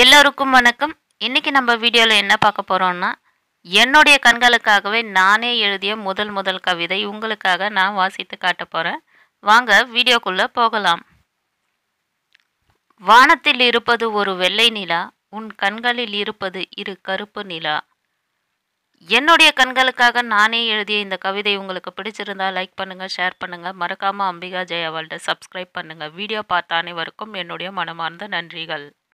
எல்லோருக்கும் வணக்கம் இன்றைக்கி நம்ம வீடியோவில் என்ன பார்க்க போகிறோம்னா என்னுடைய கண்களுக்காகவே நானே எழுதிய முதல் முதல் கவிதை உங்களுக்காக நான் வாசித்து காட்ட போகிறேன் வாங்க வீடியோக்குள்ளே போகலாம் வானத்தில் இருப்பது ஒரு வெள்ளை நிலா உன் கண்களில் இருப்பது இரு கருப்பு நிலா என்னுடைய கண்களுக்காக நானே எழுதிய இந்த கவிதை உங்களுக்கு பிடிச்சிருந்தா லைக் பண்ணுங்கள் ஷேர் பண்ணுங்கள் மறக்காமல் அம்பிகா ஜெயவால்கிட்ட சப்ஸ்கிரைப் பண்ணுங்கள் வீடியோ பார்த்த அனைவருக்கும் என்னுடைய மனமார்ந்த நன்றிகள்